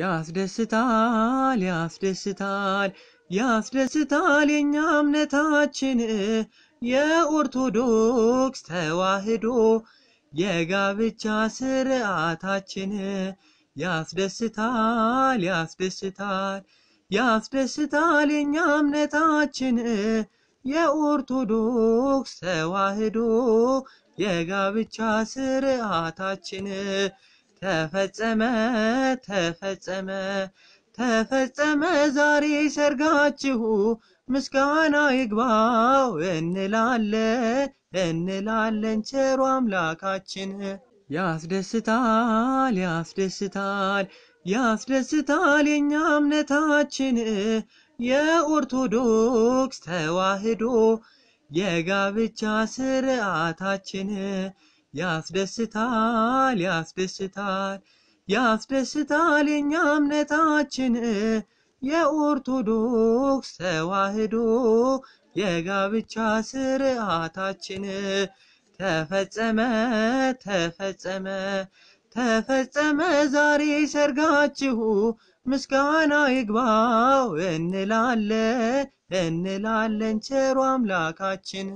ያስደስታል ያስደስታል ያስደስታል የኛ እምነታችን የኦርቶዶክስ ተዋህዶ የጋብቻ ስርዓታችን ያስደስታል ያስደስታል ያስደስታል የኛ እምነታችን የኦርቶዶክስ ተዋህዶ የጋብቻ ስርዓታችን ተፈጸመ ተፈጸመ ተፈጸመ ዛሬ ሰርጋችሁ ምስጋና ይግባው እንላለን እንላለን ቸሩ አምላካችን ያስደስታል ያስደስታል ያስደስታል የኛ እምነታችን የኦርቶዶክስ ተዋህዶ የጋብቻ ስርዓታችን ያስደስታል ያስደስታል ያስደስታል የኛ እምነታችን የኦርቶዶክስ ተዋህዶ የጋብቻ ስርዓታችን ተፈጸመ ተፈጸመ ተፈጸመ ዛሬ ሰርጋችሁ ምስጋና ይግባው እንላለን እንላለን ቸሩ አምላካችን